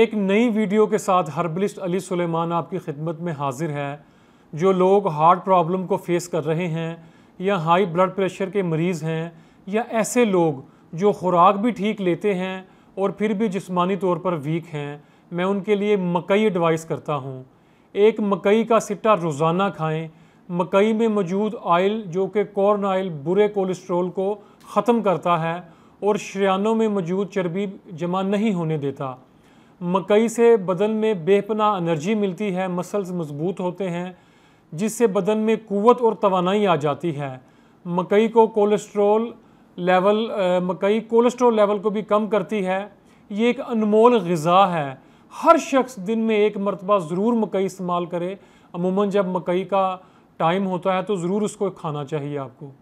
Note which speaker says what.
Speaker 1: एक नई वीडियो के साथ हर्बलिस्ट अली सुलेमान आपकी खिदमत में हाजिर है जो लोग हार्ट प्रॉब्लम को फेस कर रहे हैं या हाई ब्लड प्रेशर के मरीज़ हैं या ऐसे लोग जो खुराक भी ठीक लेते हैं और फिर भी जिस्मानी तौर पर वीक हैं मैं उनके लिए मकई एडवाइस करता हूँ एक मकई का सिट्टा रोज़ाना खाएं मकई में मौजूद आयल जो कि कॉर्न आयल बुरे कोलेस्ट्रोल को ख़त्म करता है और शरियानों में मौजूद चर्बी जमा नहीं होने देता मकई से बदन में बेपना एनर्जी मिलती है मसल्स मजबूत होते हैं जिससे बदन में कुवत और तोानाई आ जाती है मकई को कोलेस्ट्रोल लेवल आ, मकई कोलेस्ट्रोल लेवल को भी कम करती है ये एक अनमोल गज़ा है हर शख्स दिन में एक मरतबा ज़रूर मकई इस्तेमाल करे अमूमन जब मकई का टाइम होता है तो ज़रूर उसको खाना चाहिए आपको